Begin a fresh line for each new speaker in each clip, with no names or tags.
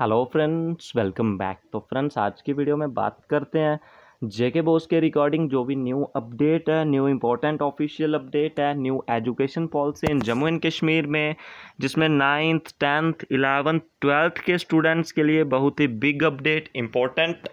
hello friends welcome back तो friends आज की वीडियो में बात करते हैं जेके बोस के रिकॉर्डिंग जो भी न्यू अपडेट है न्यू इम्पोर्टेंट ऑफिशियल अपडेट है new education policy in Jammu and Kashmir में जिसमें नाइन्थ टेंथ इलेवंथ ट्वेल्थ के स्टूडेंट्स के लिए बहुत ही बिग अपडेट इम्पोर्टेंट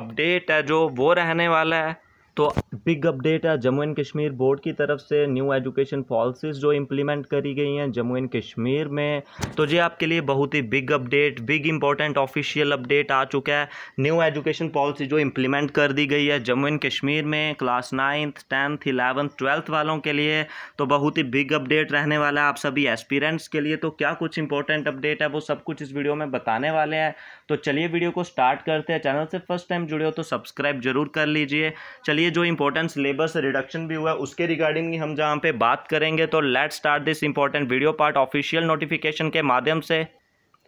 अपडेट है जो वो रहने वाला है तो बिग अपडेट है जम्मू एंड कश्मीर बोर्ड की तरफ से न्यू एजुकेशन पॉलिसीज़ जो इम्प्लीमेंट करी गई हैं जम्मू एंड कश्मीर में तो ये आपके लिए बहुत ही big update big important official update आ चुका है न्यू एजुकेशन पॉलिसी जो इम्प्लीमेंट कर दी गई है जम्मू एंड कश्मीर में class ninth tenth eleventh twelfth वालों के लिए तो बहुत ही बिग अपडेट रहने वाला है आप सभी एस्पीरेंट्स के लिए तो क्या कुछ इंपॉर्टेंट अपडेट है वो सब कुछ इस वीडियो में बताने वाले हैं तो चलिए वीडियो को स्टार्ट करते हैं चैनल से फर्स्ट टाइम जुड़े हो तो सब्सक्राइब जरूर कर लीजिए चलिए लिए जो इंपॉर्टेंस सिलेबस रिडक्शन भी हुआ उसके रिगार्डिंग हम जहाँ पे बात करेंगे तो let start this important video part official notification के माध्यम से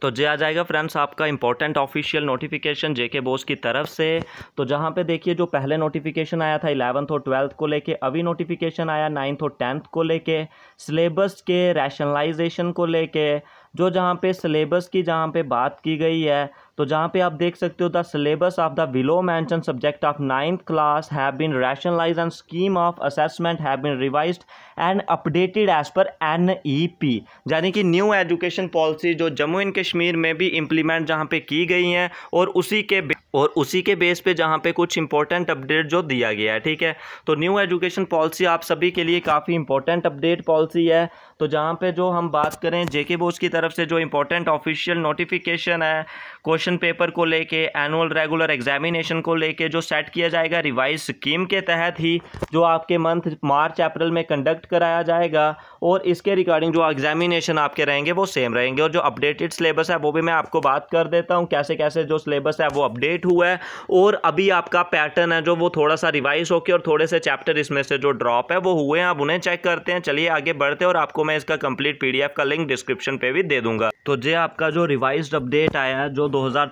तो जे आ जाएगा फ्रेंड्स आपका important official notification JK BOSE की तरफ से तो जहाँ पे देखिए जो पहले नोटिफिकेशन आया था इलेवंथ और ट्वेल्थ को लेके अभी नोटिफिकेशन आया नाइन्थ और टेंथ को लेके सिलेबस के रैशनलाइजेशन को लेके जो जहाँ पे सिलेबस की जहाँ पे बात की गई है तो जहाँ पे आप देख सकते हो the syllabus of the below mentioned subject of ninth class have been rationalise and scheme of assessment have been revise and updated as per N E P यानी कि न्यू एजुकेशन पॉलिसी जो जम्मू एंड कश्मीर में भी implement जहाँ पे की गई हैं और उसी के और उसी के बेस पे जहाँ पे कुछ इंपॉर्टेंट अपडेट जो दिया गया है ठीक है तो न्यू एजुकेशन पॉलिसी आप सभी के लिए काफ़ी इंपॉर्टेंट अपडेट पॉलिसी है तो जहाँ पे जो हम बात करें जेके बोस की तरफ से जो इंपॉर्टेंट ऑफिशियल नोटिफिकेशन है क्वेश्चन पेपर को लेके एनुअल रेगुलर एग्जामिनेशन को लेके जो सेट किया जाएगा रिवाइज स्कीम के तहत ही जो आपके मंथ मार्च अप्रैल में कंडक्ट कराया जाएगा और इसके रिगार्डिंग जो एग्जामिनेशन आपके रहेंगे वो सेम रहेंगे और जो अपडेटेड सिलेबस है वो भी मैं आपको बात कर देता हूँ कैसे कैसे जो सिलेबस है वो अपडेट कंप्लीट हुआ है और अभी आपका पैटर्न है जो वो थोड़ा सा रिवाइज होकर और थोड़े से चैप्टर इसमें से जो ड्रॉप है वो हुए हैं आप उन्हें चेक करते हैं चलिए आगे बढ़ते हैं और आपको मैं इसका कंप्लीट पी का लिंक डिस्क्रिप्शन पर भी दे दूंगा तो जे आपका जो रिवाइज अपडेट आया है जो दो हज़ार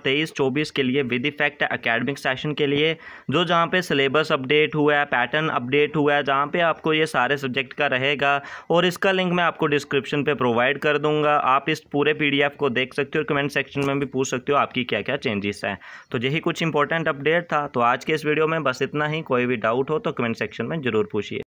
के लिए विद इफेक्ट अकेडमिक सेशन के लिए जो जहाँ पर सिलेबस अपडेट हुआ है पैटर्न अपडेट हुआ है जहाँ पर आपको ये सारे सब्जेक्ट का रहेगा और इसका लिंक मैं आपको डिस्क्रिप्शन पर प्रोवाइड कर दूंगा आप इस पूरे पी को देख सकते हो और कमेंट सेक्शन में भी पूछ सकते हो आपकी क्या क्या चेंजेस हैं तो यही कुछ इंपॉर्टेंट अपडेट था तो आज के इस वीडियो में बस इतना ही कोई भी डाउट हो तो कमेंट सेक्शन में जरूर पूछिए